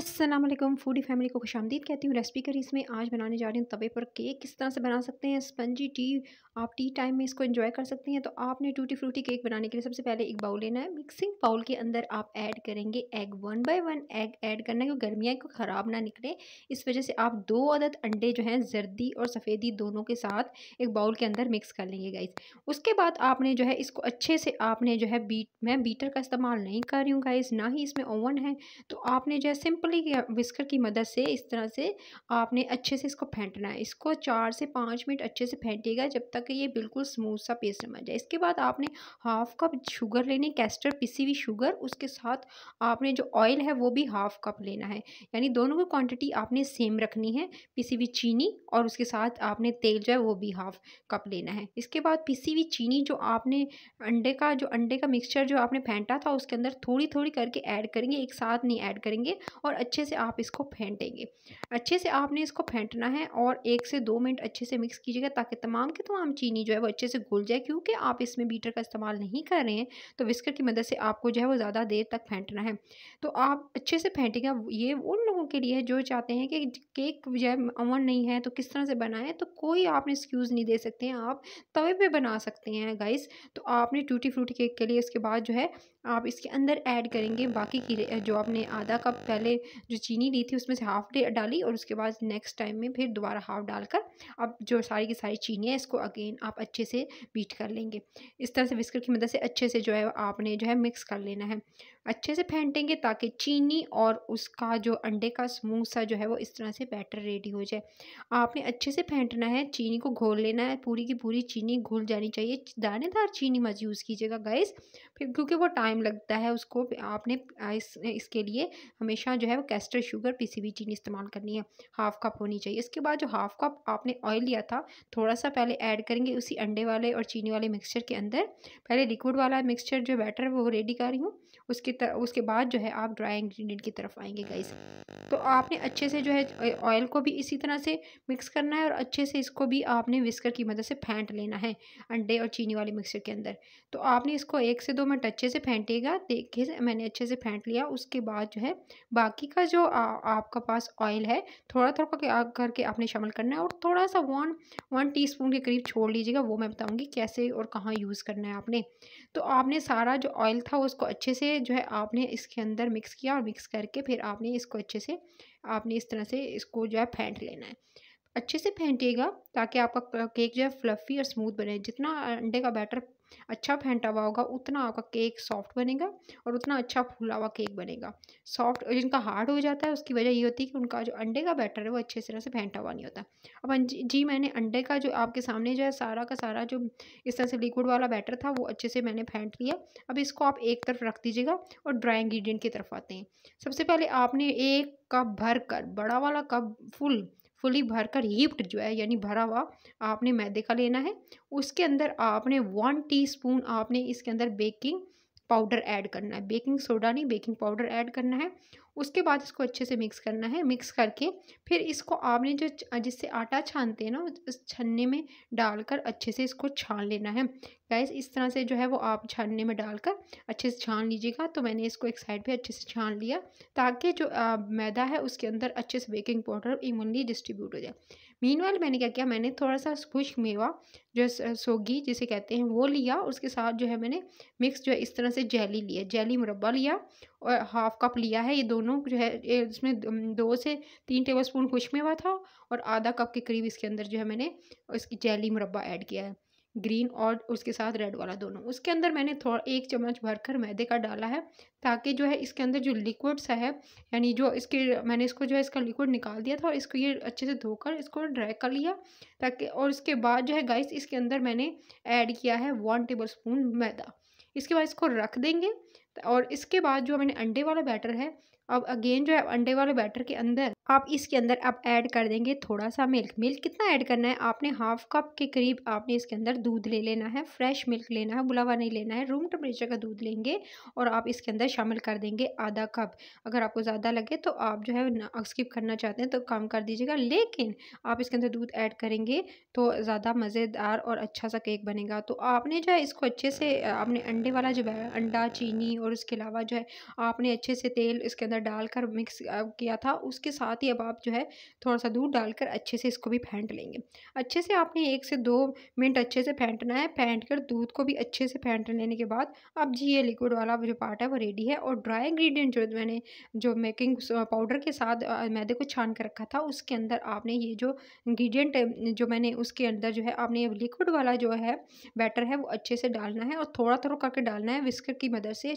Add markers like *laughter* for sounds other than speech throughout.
Aslam foodie family को खुश आमदीद कहती हूँ रेसिपी करी इसमें आज बनाने जा रही हूँ तवे पर केक किस तरह से बना सकते हैं स्पंजी टी आप टी टाइम में इसको एंजॉय कर सकते हैं तो आपने टूटी फ्रूटी केक बनाने के लिए सबसे पहले एक बाउल लेना है मिक्सिंग बाउल के अंदर आप ऐड करेंगे egg one by one egg add करना है गर्मियाँ को ख़राब ना निकले इस वजह से आप दो अदद अंडे जो हैं जर्दी और सफ़ेदी दोनों के साथ एक बाउल के अंदर मिक्स कर लेंगे गाइस उसके बाद आपने जो है इसको अच्छे से आपने जो है बीट मैं बीटर का इस्तेमाल नहीं कर रही हूँ गाइस ना ही इसमें ओवन है तो आपने जो है सिंपल बिल्कुल विस्कर की मदद से इस तरह से आपने अच्छे से इसको फेंटना है इसको चार से पाँच मिनट अच्छे से फेंटेगा जब तक ये बिल्कुल स्मूथ सा पेस्ट बन जाए इसके बाद आपने हाफ कप शुगर लेनी कैस्टर पिसी हुई शुगर उसके साथ आपने जो ऑयल है वो भी हाफ कप लेना है यानी दोनों की क्वान्टिटी आपने सेम रखनी है पिसी हुई चीनी और उसके साथ आपने तेल जो है वो भी हाफ कप लेना है इसके बाद पिसी हुई चीनी जो आपने अंडे का जो अंडे का मिक्सचर जो आपने फेंटा था उसके अंदर थोड़ी थोड़ी करके ऐड करेंगे एक साथ नहीं ऐड करेंगे और अच्छे से आप इसको फेंटेंगे अच्छे से आपने इसको फेंटना है और एक से दो मिनट अच्छे से मिक्स कीजिएगा ताकि तमाम के तमाम चीनी जो है वो अच्छे से घुल जाए क्योंकि आप इसमें बीटर का इस्तेमाल नहीं कर रहे हैं तो विस्कर की मदद से आपको जो है वो ज़्यादा देर तक फेंटना है तो आप अच्छे से फेंटेगा ये उन लोगों के लिए है जो चाहते हैं कि केक जो है अमन नहीं है तो किस तरह से बनाएं तो कोई आपने एक्सक्यूज़ नहीं दे सकते हैं आप तवे पे बना सकते हैं गाइस तो आपने टूटी फ्रूटी केक के लिए उसके बाद जो है आप इसके अंदर ऐड करेंगे बाकी की जो आपने आधा कप पहले जो चीनी ली थी उसमें से हाफ़ डाली और उसके बाद नेक्स्ट टाइम में फिर दोबारा हाफ़ डालकर अब जो सारी की सारी चीनी है इसको अगेन आप अच्छे से बीट कर लेंगे इस तरह से विस्कर की मदद से अच्छे से जो है आपने जो है मिक्स कर लेना है अच्छे से फेंटेंगे ताकि चीनी और उसका जो अंडे का समोसा जो है वो इस तरह से बैटर रेडी हो जाए आपने अच्छे से फेंटना है चीनी को घोल लेना है पूरी की पूरी चीनी घुल जानी चाहिए दानेदार चीनी मत यूज़ कीजिएगा गैस फिर क्योंकि वो टाइम लगता है उसको आपने इस, इसके लिए हमेशा जो है वो कैस्टर शुगर पीसी हुई चीनी इस्तेमाल करनी है हाफ़ कप होनी चाहिए इसके बाद जो हाफ़ कप आपने ऑयल लिया था थोड़ा सा पहले ऐड करेंगे उसी अंडे वाले और चीनी वाले मिक्सचर के अंदर पहले लिक्विड वाला मिक्सचर जो बैटर वो रेडी कर रही हूँ उसकी तर, उसके बाद जो है आप ड्राई इंग्रेडिएंट की तरफ आएंगे गाइस तो आपने अच्छे से जो है ऑयल *laughs* को भी इसी तरह से मिक्स करना है और अच्छे से इसको भी आपने विस्कर की मदद से फेंट लेना है अंडे और चीनी वाले मिक्सर के अंदर तो आपने इसको एक से दो मिनट अच्छे से फेंटेगा देखे मैंने अच्छे से फेंट लिया उसके बाद जो है बाकी का जो आ, आपका पास ऑयल है थोड़ा थोड़ा करके आपने शामिल करना है और थोड़ा सा वन वन टी के करीब छोड़ लीजिएगा वो मैं बताऊँगी कैसे और कहाँ यूज़ करना है आपने तो आपने सारा जो ऑयल था उसको अच्छे से जो है आपने इसके अंदर मिक्स किया और मिक्स करके फिर आपने इसको अच्छे से आपने इस तरह से इसको जो है फेंट लेना है अच्छे से फेंटिएगा ताकि आपका केक जो है फ्लफ़ी और स्मूथ बने जितना अंडे का बैटर अच्छा फेंटा हुआ होगा उतना आपका केक सॉफ्ट बनेगा और उतना अच्छा फूला हुआ केक बनेगा सॉफ्ट जिनका हार्ड हो जाता है उसकी वजह ये होती है कि उनका जो अंडे का बैटर है वो अच्छे तरह से फेंटा हुआ नहीं होता अब हाँ जी मैंने अंडे का जो आपके सामने जो है सारा का सारा जो इस तरह से लिक्विड वाला बैटर था वो अच्छे से मैंने फेंट लिया अब इसको आप एक तरफ रख दीजिएगा और ड्राई इंग्रीडियंट की तरफ आते हैं सबसे पहले आपने एक कप भर कर बड़ा वाला कप फुल फुली भर कर हीप्ड जो है यानी भरा हुआ आपने मैदे का लेना है उसके अंदर आपने वन टीस्पून आपने इसके अंदर बेकिंग पाउडर ऐड करना है बेकिंग सोडा नहीं बेकिंग पाउडर ऐड करना है उसके बाद इसको अच्छे से मिक्स करना है मिक्स करके फिर इसको आपने जो जिससे आटा छानते हैं ना उस छन्ने में डालकर अच्छे से इसको छान लेना है गाइस इस तरह से जो है वो आप छानने में डालकर अच्छे से छान लीजिएगा तो मैंने इसको एक साइड पे अच्छे से छान लिया ताकि जो आ, मैदा है उसके अंदर अच्छे से बेकिंग पाउडर इवनली डिस्ट्रीब्यूट हो जाए मीन मैंने क्या किया मैंने थोड़ा सा खुश्क मेवा जो सोगी जिसे कहते हैं वो लिया उसके साथ जो है मैंने मिक्स जो है इस तरह से जैली लिया जैली मुरबा लिया और हाफ कप लिया है ये दोनों जो है इसमें दो से तीन टेबल स्पून खुश्क मेवा था और आधा कप के करीब इसके अंदर जो है मैंने इसकी जैली मुरबा ऐड किया है ग्रीन और उसके साथ रेड वाला दोनों उसके अंदर मैंने थोड़ा एक चम्मच भरकर मैदे का डाला है ताकि जो है इसके अंदर जो लिक्विड सा है यानी जो इसके मैंने इसको जो है इसका लिक्विड निकाल दिया था और इसको ये अच्छे से धोकर इसको ड्राई कर लिया ताकि और इसके बाद जो है गाइस इसके अंदर मैंने ऐड किया है वन टेबल स्पून मैदा इसके बाद इसको रख देंगे और इसके बाद जो मैंने अंडे वाला बैटर है अब अगेन जो है अंडे वाले बैटर के अंदर आप इसके अंदर अब ऐड कर देंगे थोड़ा सा मिल्क मिल्क कितना ऐड करना है आपने हाफ कप के करीब आपने इसके अंदर दूध ले लेना है फ्रेश मिल्क लेना है बुलावा नहीं लेना है रूम टेम्परेचर का दूध लेंगे और आप इसके अंदर शामिल कर देंगे आधा कप अगर आपको ज़्यादा लगे तो आप जो है स्किप करना चाहते हैं तो कम कर दीजिएगा लेकिन आप इसके अंदर दूध ऐड करेंगे तो ज़्यादा मज़ेदार और अच्छा सा केक बनेगा तो आपने जो है इसको अच्छे से आपने अंडे वाला जो अंडा चीनी और उसके अलावा जो है आपने अच्छे से तेल इसके अंदर डालकर मिक्स किया था उसके साथ साथ ही अब आप जो है थोड़ा सा दूध डालकर अच्छे से इसको भी फेंट लेंगे अच्छे से आपने एक से दो मिनट अच्छे से फेंटना है फेंट कर दूध को भी अच्छे से फेंट लेने के बाद अब जी ये लिक्विड वाला जो पार्ट है वो रेडी है और ड्राई इंग्रीडियंट जो मैंने जो मेकिंग पाउडर के साथ मैदे को छान कर रखा था उसके अंदर आपने ये जो इंग्रीडियंट जो मैंने उसके अंदर जो है आपने लिक्विड वाला जो है बैटर है वो अच्छे से डालना है और थोड़ा थोड़ा करके डालना है विस्कर की मदद से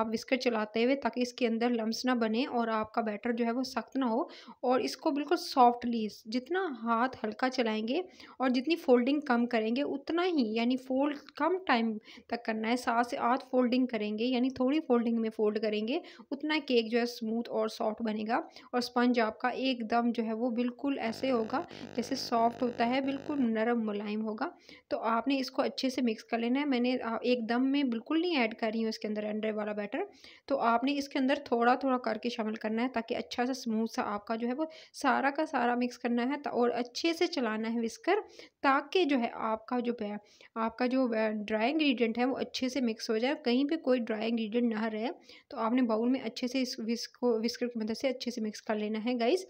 आप विस्कर चलाते हुए ताकि इसके अंदर लम्स ना बने और आपका बैटर जो है वो सख्त ना हो और इसको बिल्कुल सॉफ्टली जितना हाथ हल्का चलाएंगे और जितनी फोल्डिंग कम करेंगे उतना ही यानी फोल्ड कम टाइम तक करना है सात से आठ फोल्डिंग करेंगे यानी थोड़ी फोल्डिंग में फोल्ड करेंगे उतना केक जो है स्मूथ और सॉफ्ट बनेगा और स्पंज आपका एकदम जो है वो बिल्कुल ऐसे होगा जैसे सॉफ्ट होता है बिल्कुल नरम मुलायम होगा तो आपने इसको अच्छे से मिक्स कर लेना है मैंने एकदम में बिल्कुल नहीं ऐड कर रही हूँ इसके अंदर अंडे वाला बैटर तो आपने इसके अंदर थोड़ा थोड़ा करके शामिल करना है ताकि अच्छा सा स्मूथ सा आपका आपका जो है वो सारा का सारा मिक्स करना है और अच्छे से चलाना है विस्कर ताकि जो है आपका जो आपका जो ड्राई इंग्रेडिएंट है वो अच्छे से मिक्स हो जाए कहीं पे कोई ड्राई इंग्रेडिएंट ना रहे तो आपने बाउल में अच्छे से इस विस्को विस्कर की मदद मतलब से अच्छे से मिक्स कर लेना है गाइज़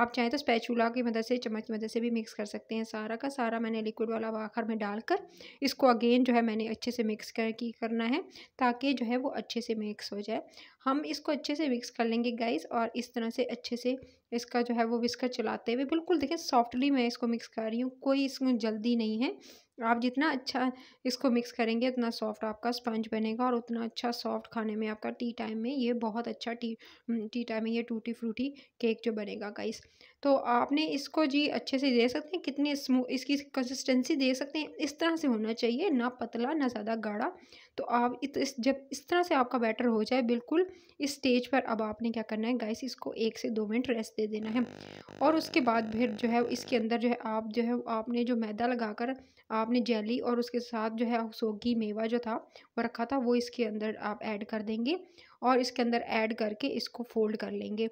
आप चाहें तो स्पैचूला की मदद से चम्मच की मदद से भी मिक्स कर सकते हैं सारा का सारा मैंने लिक्विड वाला आखिर में डालकर इसको अगेन जो है मैंने अच्छे से मिक्स कर की करना है ताकि जो है वो अच्छे से मिक्स हो जाए हम इसको अच्छे से मिक्स कर लेंगे गाइस और इस तरह से अच्छे से इसका जो है वो विस्कर चलाते हुए बिल्कुल देखें सॉफ्टली मैं इसको मिक्स कर रही हूँ कोई इसमें जल्दी नहीं है आप जितना अच्छा इसको मिक्स करेंगे उतना सॉफ्ट आपका स्पंज बनेगा और उतना अच्छा सॉफ्ट खाने में आपका टी टाइम में ये बहुत अच्छा टी टी टाइम में ये टूटी फ्रूटी केक जो बनेगा गाइस तो आपने इसको जी अच्छे से दे सकते हैं कितने स्मू इसकी कंसिस्टेंसी दे सकते हैं इस तरह से होना चाहिए ना पतला ना ज़्यादा गाढ़ा तो आप इस जब इस तरह से आपका बैटर हो जाए बिल्कुल इस स्टेज पर अब आपने क्या करना है गाइस इसको एक से दो मिनट रेस्ट दे देना है और उसके बाद फिर जो है इसके अंदर जो है आप जो है आपने जो मैदा लगा आपने जेली और उसके साथ जो है सोगी मेवा जो था वो रखा था वो इसके अंदर आप ऐड कर देंगे और इसके अंदर ऐड करके इसको फोल्ड कर लेंगे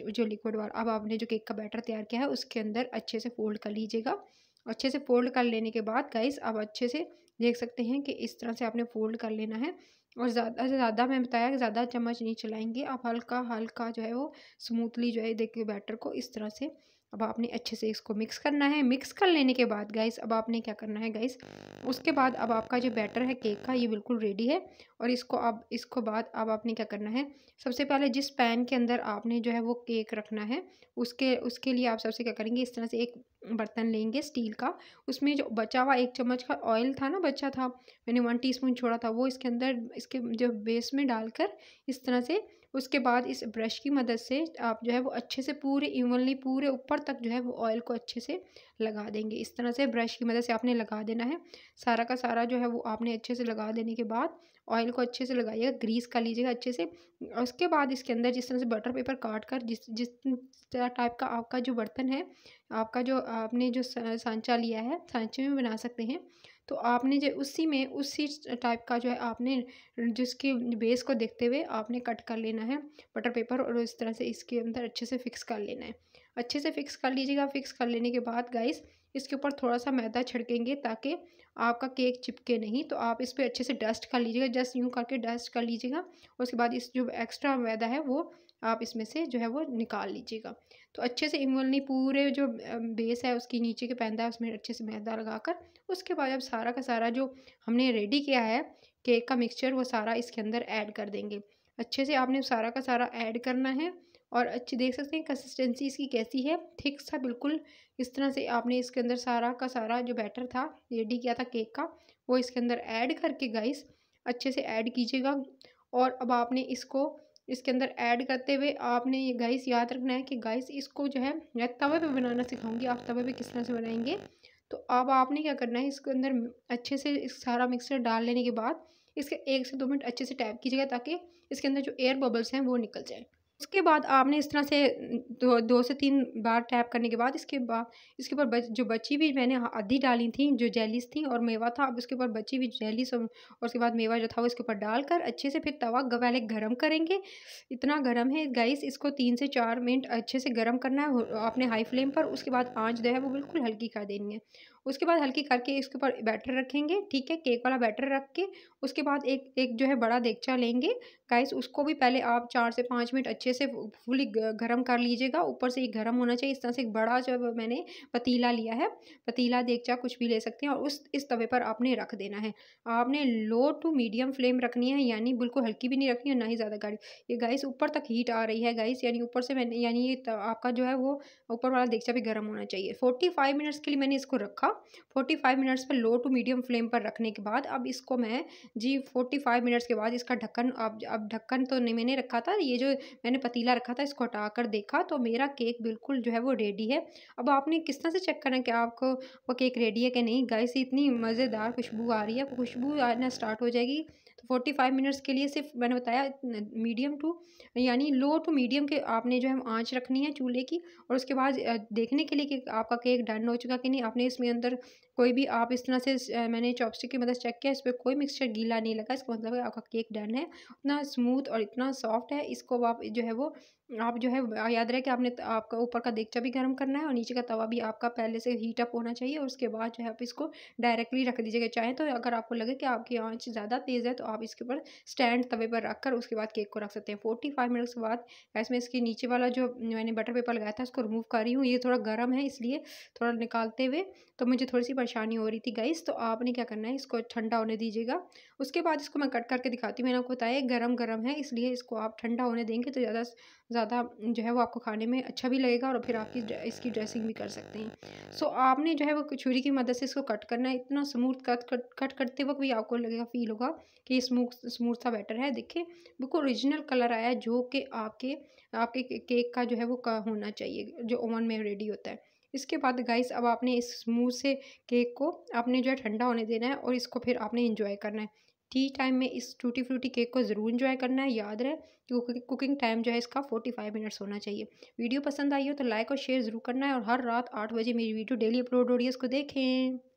जो लिक्विड वाला अब आपने जो केक का बैटर तैयार किया है उसके अंदर अच्छे से फोल्ड कर लीजिएगा अच्छे से फोल्ड कर लेने के बाद गाइस अब अच्छे से देख सकते हैं कि इस तरह से आपने फोल्ड कर लेना है और ज़्यादा से ज़्यादा मैं बताया कि ज़्यादा चम्मच नहीं चलाएंगे आप हल्का हल्का जो है वो स्मूथली जो है देखिए बैटर को इस तरह से अब आपने अच्छे से इसको मिक्स करना है मिक्स कर लेने के बाद गाइस अब आपने क्या करना है गाइस उसके बाद अब आपका जो बैटर है केक का ये बिल्कुल रेडी है और इसको अब इसको बाद अब आपने क्या करना है सबसे पहले जिस पैन के अंदर आपने जो है वो केक रखना है उसके उसके लिए आप सबसे क्या करेंगे इस तरह से एक बर्तन लेंगे स्टील का उसमें जो बचा हुआ एक चम्मच का ऑयल था ना बचा था मैंने वन टीस्पून छोड़ा था वो इसके अंदर इसके जो बेस में डालकर इस तरह से उसके बाद इस ब्रश की मदद से आप जो है वो अच्छे से पूरे इवनली पूरे ऊपर तक जो है वो ऑयल को अच्छे से लगा देंगे इस तरह से ब्रश की मदद से आपने लगा देना है सारा का सारा जो है वो आपने अच्छे से लगा देने के बाद ऑयल को अच्छे से लगाइएगा ग्रीस कर लीजिएगा अच्छे से उसके बाद इसके अंदर जिस तरह से बटर पेपर काट कर जिस जिस तरह टाइप का आपका जो बर्तन है आपका जो आपने जो सांचा लिया है सांचे में बना सकते हैं तो आपने जो उसी में उसी टाइप का जो है आपने जिसके बेस को देखते हुए आपने कट कर लेना है बटर पेपर और इस तरह से इसके अंदर अच्छे से फिक्स कर लेना है अच्छे से फिक्स कर लीजिएगा फिक्स कर लेने के बाद गाइस इसके ऊपर थोड़ा सा मैदा छिड़केंगे ताकि आपका केक चिपके नहीं तो आप इस पर अच्छे से डस्ट कर लीजिएगा जस्ट यूँ करके डस्ट कर लीजिएगा उसके बाद इस जो एक्स्ट्रा मैदा है वो आप इसमें से जो है वो निकाल लीजिएगा तो अच्छे से इमोलनी पूरे जो बेस है उसकी नीचे के पैंदा है उसमें अच्छे से मैदा लगा कर उसके बाद अब सारा का सारा जो हमने रेडी किया है केक का मिक्सचर वो सारा इसके अंदर ऐड कर देंगे अच्छे से आपने सारा का सारा ऐड करना है और अच्छे देख सकते हैं कंसिस्टेंसी इसकी कैसी है थिक सा बिल्कुल इस तरह से आपने इसके अंदर सारा का सारा जो बैटर था रेडी किया था केक का वो इसके अंदर ऐड करके गाइस अच्छे से ऐड कीजिएगा और अब आपने इसको इसके अंदर ऐड करते हुए आपने ये गाइस याद रखना है कि गाइस इसको जो है मैं तवे पे बनाना सिखाऊंगी आप तवे पे किस तरह से बनाएंगे तो अब आपने क्या करना है इसके अंदर अच्छे से इस सारा मिक्सर डाल लेने के बाद इसके एक से दो मिनट अच्छे से टैप कीजिएगा ताकि इसके अंदर जो एयर बबल्स हैं वो निकल जाए उसके बाद आपने इस तरह से दो दो से तीन बार टैप करने के बाद इसके बाद इसके ऊपर बच, जो बची हुई मैंने आधी डाली थी जो जेलिस थी और मेवा था अब उसके ऊपर बची हुई जेलिस और उसके बाद मेवा जो था वो इसके ऊपर डालकर अच्छे से फिर तवा पहले गर्म करेंगे इतना गर्म है गाइस इसको तीन से चार मिनट अच्छे से गर्म करना है आपने हाई फ्लेम पर उसके बाद आँच जो है वो बिल्कुल हल्की कर देनी है उसके बाद हल्की करके इसके ऊपर बैटर रखेंगे ठीक है केक वाला बैटर रख के उसके बाद एक एक जो है बड़ा देगचा लेंगे गाइस उसको भी पहले आप चार से पाँच मिनट अच्छे से फुली गर्म कर लीजिएगा ऊपर से ये गर्म होना चाहिए इस तरह से एक बड़ा जो मैंने पतीला लिया है पतीला देगचा कुछ भी ले सकते हैं और उस इस तवे पर आपने रख देना है आपने लो टू मीडियम फ्लेम रखनी है यानी बिल्कुल हल्की भी नहीं रखनी है ना ही ज़्यादा गाड़ी ये गाइस ऊपर तक हीट आ रही है गाइस यानी ऊपर से मैंने यानी ये आपका जो है वो ऊपर वाला देगचा भी गर्म होना चाहिए फोर्टी फाइव मिनट्स के लिए मैंने इसको रखा फोर्टी फाइव मिनट्स पर लो टू मीडियम फ्लेम पर रखने के बाद अब इसको मैं जी फोर्टी फाइव मिनट्स के बाद इसका ढक्कन अब अब ढक्कन तो नहीं मैंने रखा था ये जो मैंने पतीला रखा था इसको हटा कर देखा तो मेरा केक बिल्कुल जो है वो रेडी है अब आपने किस तरह से चेक करना कि आपको वो केक रेडी है कि नहीं गाय से इतनी मज़ेदार खुशबू आ रही है खुशबू आना स्टार्ट हो जाएगी तो फोर्टी फाइव मिनट्स के लिए सिर्फ मैंने बताया मीडियम टू यानी लो टू मीडियम के आपने जो है आँच रखनी है चूल्हे की और उसके बाद देखने के लिए कि आपका केक डन हो चुका कि नहीं आपने इसमें अंदर अंदर कोई भी आप इस तरह से मैंने चॉपस्टिक की मदद मतलब चेक किया इस पर कोई मिक्सचर गीला नहीं लगा इसका मतलब है आपका केक डन है उतना स्मूथ और इतना सॉफ्ट है इसको आप जो है वो आप जो है याद रहे कि आपने आपका ऊपर का देखचा भी गर्म करना है और नीचे का तवा भी आपका पहले से हीट अप होना चाहिए और उसके बाद जो है आप इसको डायरेक्टली रख दीजिएगा चाहे तो अगर आपको लगे कि आपकी आँच ज़्यादा तेज़ है तो आप इसके ऊपर स्टैंड तवे पर रख कर उसके बाद केक को रख सकते हैं फोर्टी फाइव मिनट्स के बाद इसमें इसके नीचे वाला जो मैंने बटर पेपर लगाया था उसको रिमूव कर रही हूँ ये थोड़ा गर्म है इसलिए थोड़ा निकालते हुए तो मुझे थोड़ी सी परेशानी हो रही थी गाइस तो आपने क्या करना है इसको ठंडा होने दीजिएगा उसके बाद इसको मैं कट करके दिखाती हूँ मैंने आपको बताया गर्म गर्म है इसलिए इसको आप ठंडा होने देंगे तो ज़्यादा ज़्यादा जो है वो आपको खाने में अच्छा भी लगेगा और फिर आपकी इसकी ड्रेसिंग भी कर सकते हैं सो आपने जो है वो छुरी की मदद से इसको कट करना है इतना स्मूथ कट कट कट करते वक्त भी आपको लगेगा फील होगा कि ये स्मूथ स्मूथ सा बेटर है देखिए बिल्कुल ओरिजिनल कलर आया जो कि आपके आपके केक का जो है वो होना चाहिए जो ओवन में रेडी होता है इसके बाद गाइस अब आपने इस स्मूथ से केक को आपने जो है ठंडा होने देना है और इसको फिर आपने इंजॉय करना है टी टाइम में इस टूटी फ्रूटी केक को ज़रूर इंजॉय करना है याद रहे कि कुकिंग टाइम जो है इसका फोर्टी फाइव मिनट्स होना चाहिए वीडियो पसंद आई हो तो लाइक और शेयर ज़रूर करना है और हर रात आठ बजे मेरी वीडियो डेली अपलोड हो रही है इसको देखें